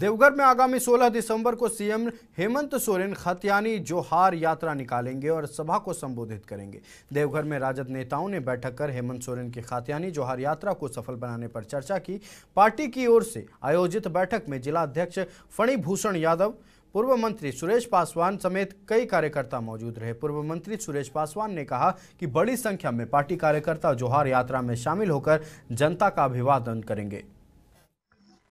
देवघर में आगामी 16 दिसंबर को सीएम हेमंत सोरेन खतियानी जोहार यात्रा निकालेंगे और सभा को संबोधित करेंगे देवघर में राजद नेताओं ने बैठक कर हेमंत सोरेन की खतियानी जोहार यात्रा को सफल बनाने पर चर्चा की पार्टी की ओर से आयोजित बैठक में जिला अध्यक्ष फणिभूषण यादव पूर्व मंत्री सुरेश पासवान समेत कई कार्यकर्ता मौजूद रहे पूर्व मंत्री सुरेश पासवान ने कहा कि बड़ी संख्या में पार्टी कार्यकर्ता जोहार यात्रा में शामिल होकर जनता का अभिवादन करेंगे